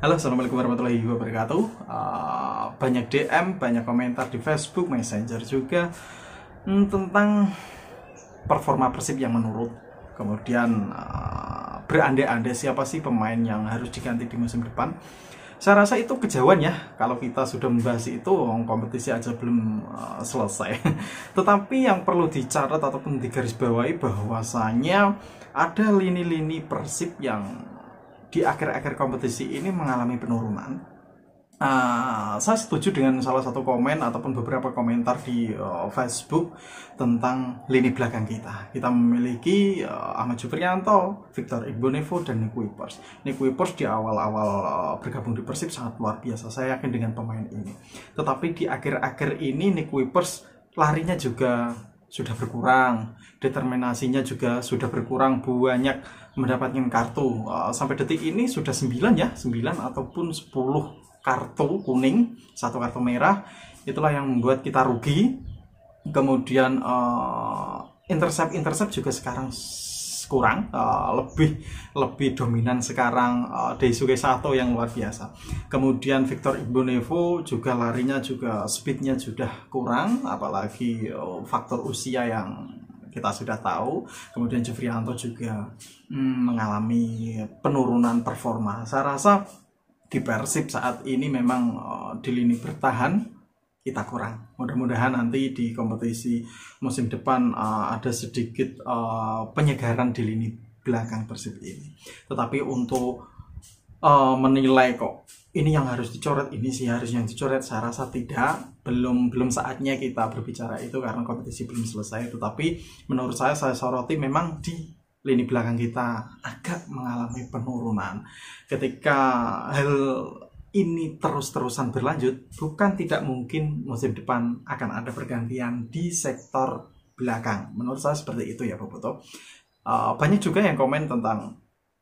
Halo, assalamualaikum warahmatullahi wabarakatuh. Uh, banyak DM, banyak komentar di Facebook, Messenger juga hmm, tentang performa Persib yang menurut. Kemudian uh, berandai-andai siapa sih pemain yang harus diganti di musim depan? Saya rasa itu kejauhan ya kalau kita sudah membahas itu kompetisi aja belum uh, selesai. Tetapi yang perlu dicatat ataupun digarisbawahi bahwasanya ada lini-lini Persib yang di akhir-akhir kompetisi ini mengalami penurunan. Uh, saya setuju dengan salah satu komen ataupun beberapa komentar di uh, Facebook tentang lini belakang kita. Kita memiliki uh, Ahmad Jufrianto, Victor Igbonevo, dan Nick Wipers. Nick Wipers di awal-awal uh, bergabung di Persib sangat luar biasa. Saya yakin dengan pemain ini. Tetapi di akhir-akhir ini Nick Wipers larinya juga sudah berkurang, determinasinya juga sudah berkurang banyak mendapatkan kartu. Eh, sampai detik ini sudah 9 ya, 9 ataupun 10 kartu kuning, satu kartu merah. Itulah yang membuat kita rugi. Kemudian eh, intercept -intercept juga sekarang kurang uh, lebih lebih dominan sekarang uh, Daisuke Sato yang luar biasa kemudian Victor ibunevo juga larinya juga speednya sudah kurang apalagi uh, faktor usia yang kita sudah tahu kemudian Jufrianto juga hmm, mengalami penurunan performa saya rasa di Persib saat ini memang uh, di lini bertahan kita kurang. Mudah-mudahan nanti di kompetisi musim depan uh, ada sedikit uh, penyegaran di lini belakang Persib ini. Tetapi untuk uh, menilai kok ini yang harus dicoret, ini sih harus yang dicoret, saya rasa tidak. Belum belum saatnya kita berbicara itu karena kompetisi belum selesai. Tetapi menurut saya saya soroti memang di lini belakang kita agak mengalami penurunan. Ketika hal ini terus-terusan berlanjut, bukan tidak mungkin musim depan akan ada pergantian di sektor belakang. Menurut saya seperti itu ya, Boboto. Uh, banyak juga yang komen tentang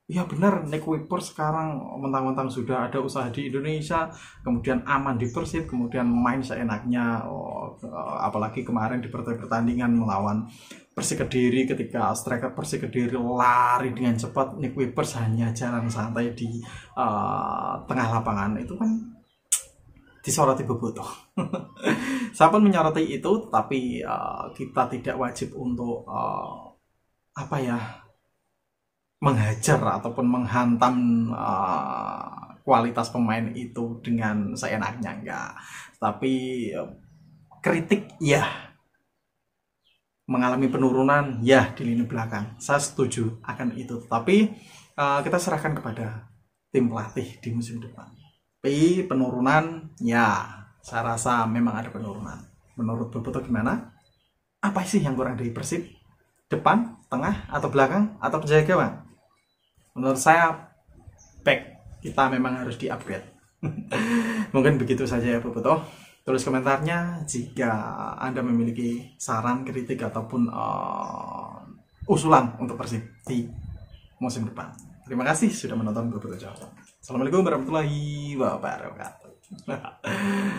Iya benar, Nick Wiper sekarang mentang-mentang sudah ada usaha di Indonesia, kemudian aman di Persib, kemudian main seenaknya, oh, eh, apalagi kemarin di pertandingan melawan Persik Kediri ketika striker Persik Kediri lari dengan cepat, Nick Wiper hanya jalan santai di uh, tengah lapangan itu kan disoroti bobotoh. Saya pun menyoroti itu, tapi uh, kita tidak wajib untuk uh, apa ya menghajar ataupun menghantam uh, kualitas pemain itu dengan seenaknya enggak tapi uh, kritik ya mengalami penurunan ya di lini belakang saya setuju akan itu tapi uh, kita serahkan kepada tim pelatih di musim depan tapi penurunan ya saya rasa memang ada penurunan menurut Boboto gimana apa sih yang kurang dari Persib depan tengah atau belakang atau penjaga gawang menurut saya pack kita memang harus di upgrade mungkin begitu saja ya Toh. tulis komentarnya jika anda memiliki saran kritik ataupun uh, usulan untuk Persib di musim depan terima kasih sudah menonton Bobo Jawa Assalamualaikum warahmatullahi wabarakatuh